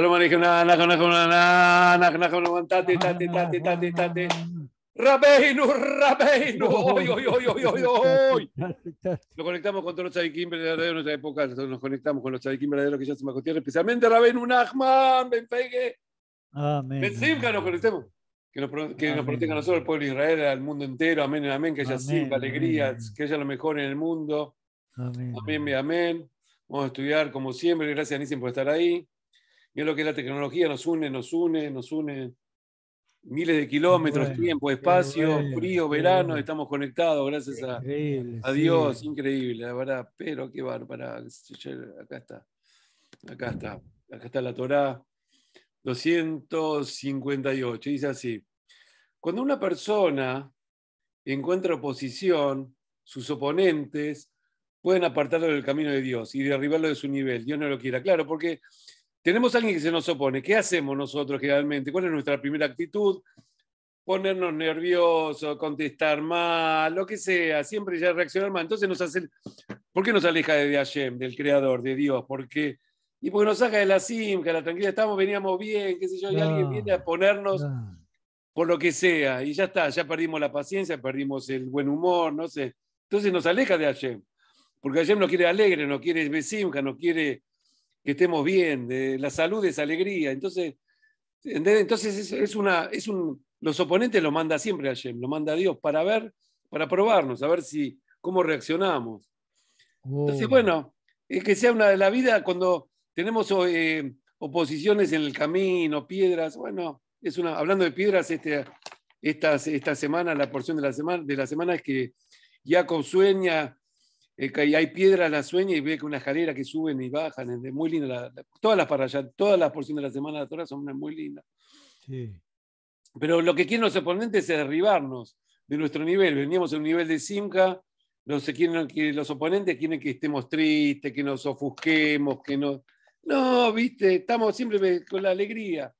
Lo conectamos con todos los tzadikim verdaderos de nuestra época, nos conectamos con los tzadikim verdaderos que ya se me acontieron, especialmente Rabenu Nachman, Ben Amén. Ben nos conectemos. Que nos, que nos proteja a nosotros, al pueblo de Israel, al mundo entero, amén, amén, que haya siempre alegría, que haya lo mejor en el mundo. Amén, amén. Vamos a estudiar como siempre, gracias Nissen por estar ahí. Mira lo que la tecnología, nos une, nos une, nos une. Miles de kilómetros, tiempo, espacio, frío, verano, estamos conectados gracias a, Dios, increíble, la verdad. Pero qué bárbara, acá está, acá está, acá está la Torá 258, dice así. Cuando una persona encuentra oposición, sus oponentes pueden apartarlo del camino de Dios y derribarlo de su nivel. Dios no lo quiera. Claro, porque tenemos alguien que se nos opone. ¿Qué hacemos nosotros generalmente? ¿Cuál es nuestra primera actitud? Ponernos nerviosos, contestar mal, lo que sea, siempre ya reaccionar mal. Entonces nos hace. ¿Por qué nos aleja de Hashem, del Creador, de Dios? Porque y porque nos saca de la simca, la tranquilidad, estamos, veníamos bien, qué sé yo, y alguien viene a ponernos por lo que sea, y ya está, ya perdimos la paciencia, perdimos el buen humor, no sé. Entonces nos aleja de Hashem, porque Hashem nos quiere alegre, nos quiere besimca, nos quiere que estemos bien, de, la salud es alegría. Entonces, entonces es, una, es un, los oponentes lo manda siempre a Yem, lo manda a Dios para ver, para probarnos, a ver si, cómo reaccionamos. Entonces, oh. bueno, es eh, que sea una de la vida cuando tenemos eh, oposiciones en el camino, piedras, bueno, es una, hablando de piedras, este, esta, esta semana, la porción de la semana, de la semana es que Jacob sueña eh, y hay piedras, la sueña y ve que una escalera que suben y bajan, es muy linda. todas las para todas las porciones de la semana de la Torah son muy lindas. Pero lo que quieren los oponentes es derribarnos de nuestro nivel. Veníamos a un nivel de Simca, los, quieren, que los oponentes quieren que estemos tristes, que nos ofusquemos, que no No, viste, estamos siempre con la alegría.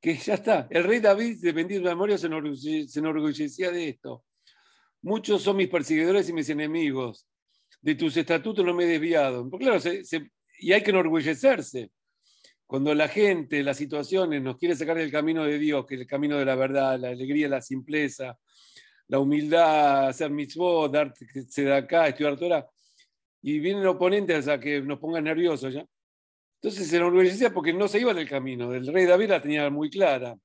Que ya está. El rey David, dependiendo de memoria, se enorgullecía de esto. Muchos son mis perseguidores y mis enemigos de tus estatutos no me he desviado. claro, y hay que enorgullecerse. Cuando la gente, las situaciones nos quiere sacar del camino de Dios, que es el camino de la verdad, la alegría, la simpleza, la humildad, hacer mitzvot, dar acá, estudiar Torah, y vienen oponentes a que nos pongan nerviosos ya. Entonces se enorgullecía porque no se iba del camino. El rey David la tenía muy clara.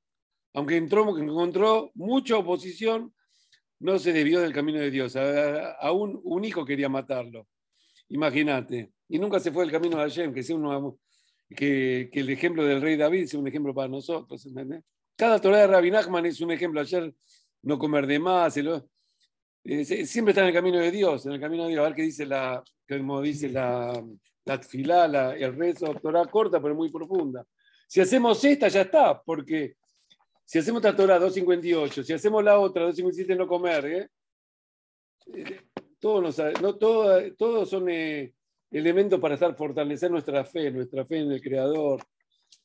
Aunque entró, encontró mucha oposición, no se debió del camino de Dios. Aún un, hijo quería matarlo. Imagínate. Y nunca se fue del camino de Hashem, que, que, el ejemplo del rey David sea un ejemplo para nosotros. Cada Torah de Rabbi Nachman es un ejemplo. Ayer no comer de más. siempre está en el camino de Dios, en el camino de Dios. A ver qué dice la, como dice la, la el rezo, Torah corta, pero muy profunda. Si hacemos esta, ya está, porque si hacemos la Torah 258, si hacemos la otra 257 no comer, ¿eh? eh todos, no, todos son eh, elementos para estar fortalecer nuestra fe, nuestra fe en el Creador.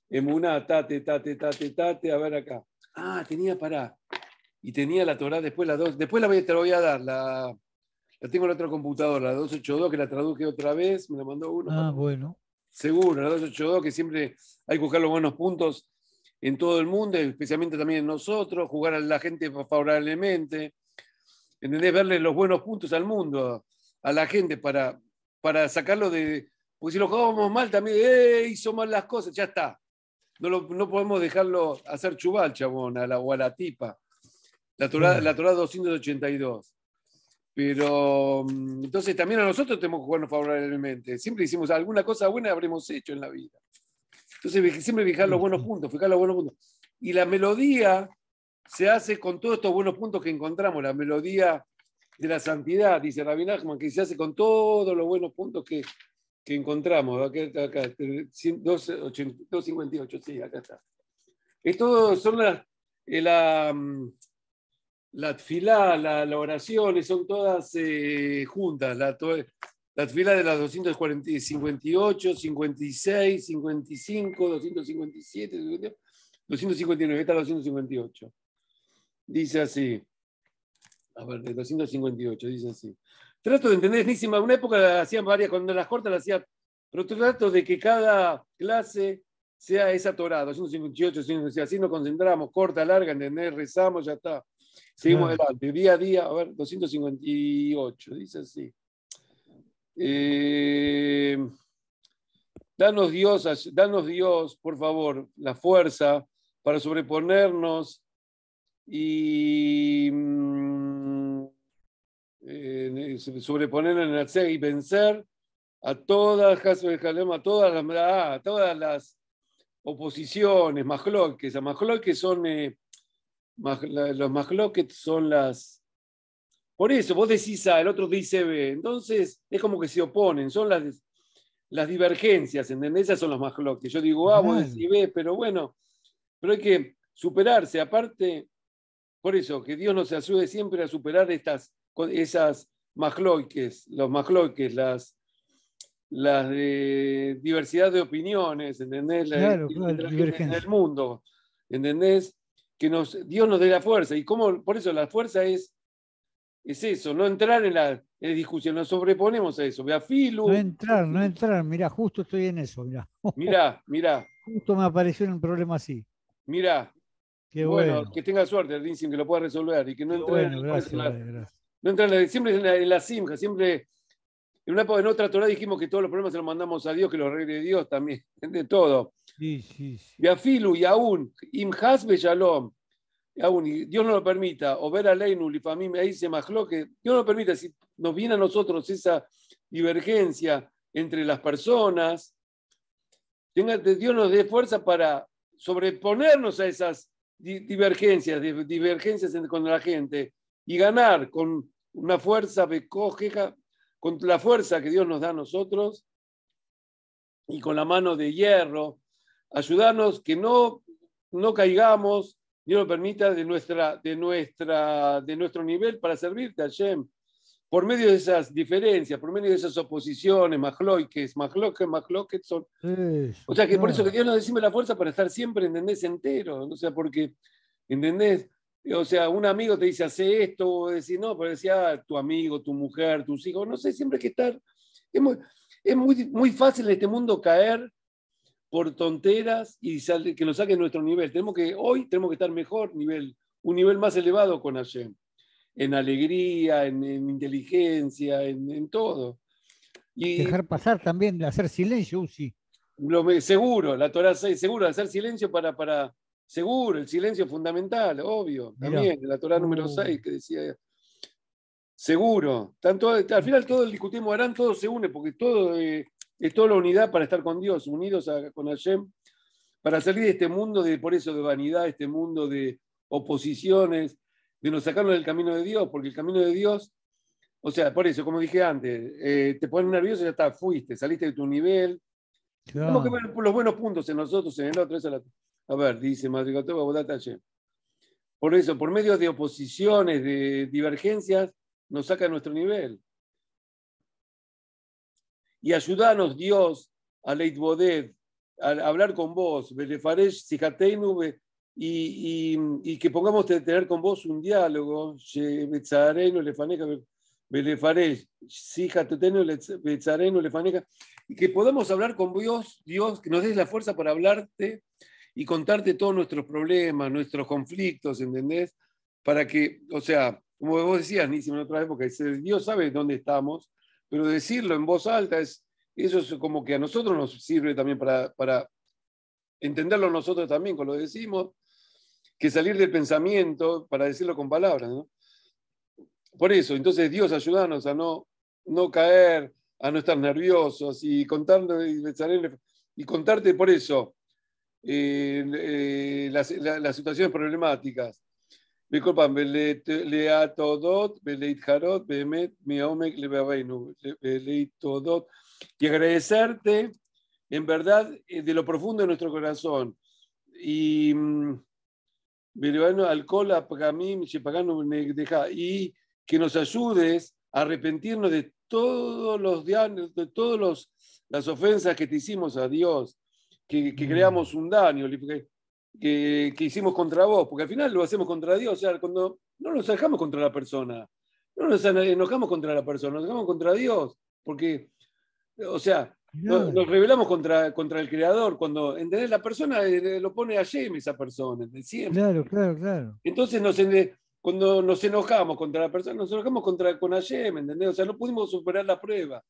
Emuná, tate, tate, tate, tate, a ver acá. Ah, tenía para. Y tenía la Torah después la 2. Después la voy, te la voy a dar. La, la tengo en la otra computadora, la 282, que la traduje otra vez, me la mandó uno. Ah, bueno. Seguro, la 282, que siempre hay que buscar los buenos puntos en todo el mundo, especialmente también en nosotros, jugar a la gente favorablemente, ¿entendés? Verle los buenos puntos al mundo, a, la gente, para, para sacarlo de... pues si lo jugábamos mal también, ¡eh! Hizo mal las cosas, ya está. No, podemos dejarlo hacer chubal, chabón, a la, o a la tipa. La Torah, 282. Pero mm, entonces también a nosotros tenemos que jugarnos favorablemente. Siempre hicimos alguna cosa buena, habremos hecho en la vida. Entonces siempre fijar los buenos puntos, fijar los buenos puntos. Y la melodía se hace con todos estos buenos puntos que encontramos, la melodía de la santidad, dice Rabin que se hace con todos los buenos puntos que, encontramos. Acá, acá 258, sí, acá está. Estos son las, eh, mm, la, la, la, oraciones, son todas eh, juntas, la, las filas de las 258, 56, 55, 257, 259, esta la 258. Dice así, a ver, de 258, dice así. Trato de entender, en una época la hacían varias, cuando las cortas las hacía, pero trato de que cada clase sea esa Torah, 258, 258, así nos concentramos, corta, larga, entender, rezamos, ya está. Seguimos adelante, día a día, a ver, 258, dice así. Eh, danos Dios, danos Dios, por favor, la fuerza para sobreponernos y mm, eh, sobreponer en el y vencer a todas, a todas las, todas las oposiciones, a son eh, los majloques son las por eso, vos decís A, ah, el otro dice B. Entonces, es como que se oponen, son las, las divergencias, ¿entendés? Esas son los majloques. Yo digo A, ah, vos ah. decís B, pero bueno, pero hay que superarse. Aparte, por eso, que Dios nos ayude siempre a superar estas, esas majloques, los majloques, las, las de diversidad de opiniones, ¿entendés? claro, En el mundo, ¿entendés? Que nos, Dios nos dé la fuerza. Y por eso la fuerza es es eso, no entrar en la, discusión, nos sobreponemos a eso. Ve No entrar, no entrar, mirá, justo estoy en eso, mirá. Mirá, mirá. Justo me apareció en un problema así. Mirá. Qué bueno. que tenga suerte, Sim que lo pueda resolver y que no entre en, la, No entra en la, siempre en la, simja, siempre. En una en otra Torah dijimos que todos los problemas se los mandamos a Dios, que los arregle Dios también, de todo. Sí, sí, Y a Filu, y aún, Imhas Shalom Dios no lo permita, o ver a Leinul y me ahí se que Dios no lo permita, si nos viene a nosotros esa divergencia entre las personas, Dios nos dé fuerza para sobreponernos a esas divergencias, divergencias con la gente y ganar con una fuerza con la fuerza que Dios nos da a nosotros y con la mano de hierro, ayudarnos que no, no caigamos Dios lo permita, de, nuestra, de, nuestra, de nuestro nivel para servirte, Hashem. Por medio de esas diferencias, por medio de esas oposiciones, es majloques, majloques son. o sea que por eso que Dios nos decime la fuerza para estar siempre, ¿entendés? Entero. O sea, porque, ¿entendés? O sea, un amigo te dice, hace esto, o decir, no, pero decía, ah, tu amigo, tu mujer, tus hijos, no sé, siempre hay que estar. Es muy, es muy, muy fácil en este mundo caer por tonteras y que nos saquen nuestro nivel. Tenemos que, hoy tenemos que estar mejor nivel, un nivel más elevado con Hashem, en alegría, en, inteligencia, en, todo. Y Dejar pasar también, de hacer silencio, sí. Lo, seguro, la Torah 6, seguro, hacer silencio para, para, seguro, el silencio es fundamental, obvio, también, la Torah número 6 uh. que decía Seguro. Tanto, al final todo el discutimos, harán, todo se une, porque todo eh, es toda la unidad para estar con Dios, unidos con Hashem, para salir de este mundo, de, por eso, de vanidad, este mundo de oposiciones, de nos sacarnos del camino de Dios, porque el camino de Dios, o sea, por eso, como dije antes, eh, te pones nervioso y ya está, fuiste, saliste de tu nivel. Tenemos que ver los buenos puntos en nosotros, en el otro. A ver, dice Madrigatova Bodata Por eso, por medio de oposiciones, de divergencias, nos saca de nuestro nivel y ayúdanos, Dios, a Leitbodet, a hablar con vos, Belefaresh, Sijateinu, y, y, y, que pongamos tener con vos un diálogo, y que podamos hablar con vos, Dios, que nos des la fuerza para hablarte y contarte todos nuestros problemas, nuestros conflictos, ¿entendés? Para que, o sea, como vos decías, Nisim, en otra época, Dios sabe dónde estamos pero decirlo en voz alta es, eso es como que a nosotros nos sirve también para, para entenderlo nosotros también cuando lo decimos, que salir del pensamiento para decirlo con palabras, Por eso, entonces Dios ayúdanos a no, no caer, a no estar nerviosos y contando y, contarte por eso eh, eh, las situaciones problemáticas Disculpan, a Todot, Beleit Jarot, Behemet, le le Beleit Todot. Y agradecerte, en verdad, eh, de lo profundo de nuestro corazón. Y mm, Alcohol, y que nos ayudes a arrepentirnos de todos los daños, de todos las ofensas que te hicimos a Dios, que, que mm. creamos un daño, que, hicimos contra vos, porque al final lo hacemos contra Dios, o sea, cuando no nos dejamos contra la persona, no nos enojamos contra la persona, nos enojamos contra Dios, porque, o sea, nos, revelamos rebelamos contra, contra el Creador, cuando, ¿entendés? La persona eh, eh, lo pone a Yem esa persona, siempre. Claro, claro, claro. Entonces nos, cuando nos enojamos contra la persona, nos enojamos contra, con Hashem, ¿entendés? O sea, no pudimos superar la prueba.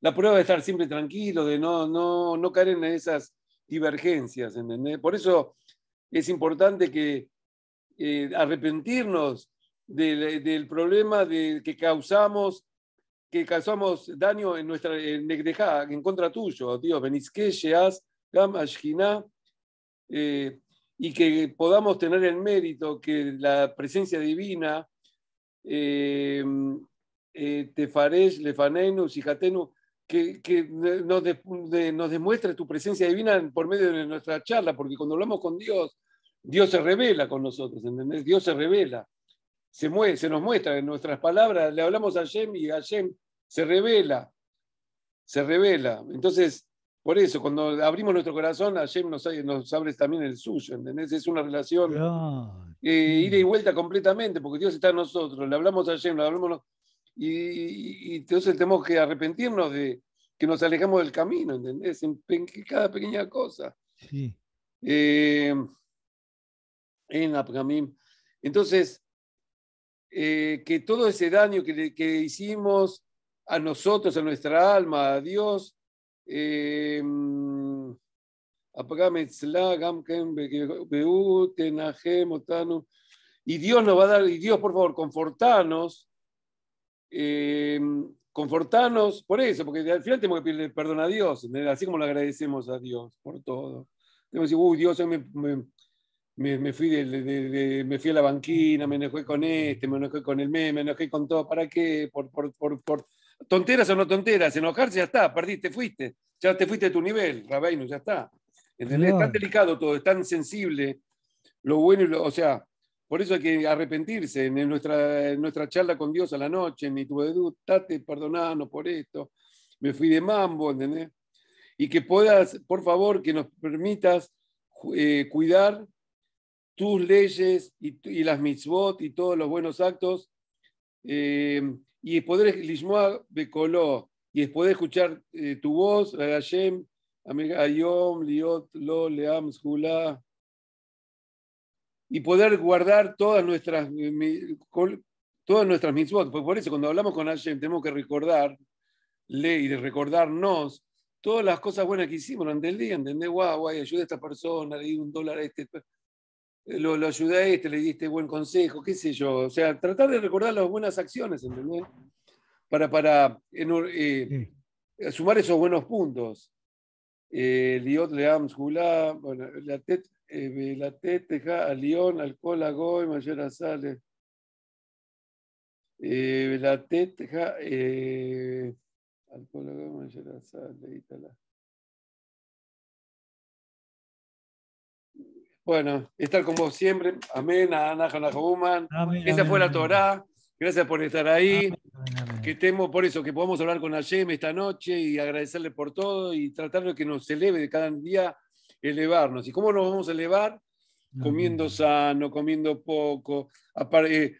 La prueba de estar siempre tranquilo, de no, no, no caer en esas divergencias, ¿entendés? Por eso es importante que eh, arrepentirnos del, problema de, que causamos, que causamos daño en nuestra en, en contra tuyo, Dios, eh, y que podamos tener el mérito que la presencia divina, eh, eh, Tefaresh, Lefanenu, que, nos, nos, demuestre tu presencia divina por medio de nuestra charla, porque cuando hablamos con Dios, Dios se revela con nosotros, ¿entendés? Dios se revela, se, mueve, se nos muestra en nuestras palabras, le hablamos a Yem y a Yem se revela, se revela. Entonces, por eso, cuando abrimos nuestro corazón, a Yem nos, abres abre también el suyo, ¿entendés? Es una relación eh, ida y vuelta completamente, porque Dios está en nosotros, le hablamos a Yem, le hablamos y, entonces tenemos que arrepentirnos de que nos alejamos del camino, ¿entendés? En, cada pequeña cosa. Sí. Eh, en Entonces, eh, que todo ese daño que, hicimos a nosotros, a nuestra alma, a Dios, y Dios nos va a dar, y Dios, por favor, confortanos eh, confortarnos por eso, porque al final tenemos que pedirle perdón a Dios, así como le agradecemos a Dios por todo. Tenemos que decir, uy, Dios, me, me, fui, de, me fui a la banquina, me enojé con este, me enojé con el meme, me enojé con todo, ¿para qué? Por, por, por, Tonteras o no tonteras, enojarse ya está, perdiste, fuiste, ya te fuiste de tu nivel, Rabeinu, ya está. Es tan delicado todo, es tan sensible, lo bueno y lo, o sea, por eso hay que arrepentirse. En nuestra, nuestra charla con Dios a la noche, en dedo, estate perdonanos por esto, me fui de mambo, ¿entendés? Y que puedas, por favor, que nos permitas eh, cuidar tus leyes y, las mitzvot y todos los buenos actos. Eh, y poder y poder escuchar eh, tu voz, la Ayom, Liot, Lo, y poder guardar todas nuestras, eh, todas nuestras mitzvot. Pues por eso, cuando hablamos con alguien tenemos que recordarle y recordarnos todas las cosas buenas que hicimos durante el día. ¿Entendés? Guau, ayuda a esta persona, le di un dólar a este, eh, lo, ayudé a este, le di este buen consejo, qué sé yo. O sea, tratar de recordar las buenas acciones, ¿entendés? Para, para eh, sumar esos buenos puntos. Liot Leam jula bueno, la TET la Alión, al Agoy, Mayor Azale. Belateteja, Alcohol, Agoy, Mayor Azale, Bueno, estar con vos siempre. Amén. Esa fue la Torá. Gracias por estar ahí. Que estemos por eso, que podamos hablar con Ayeme esta noche y agradecerle por todo y tratar de que nos eleve de cada día elevarnos. ¿Y cómo nos vamos a elevar? Comiendo sano, comiendo poco. Eh,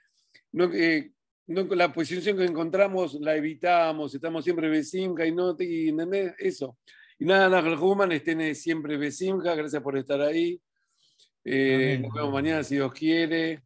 eh la posición que encontramos la evitamos, estamos siempre vecinca y no, Eso. Y nada, Nagel Human, estén siempre vecinca gracias por estar ahí. Eh, nos vemos mañana si Dios quiere.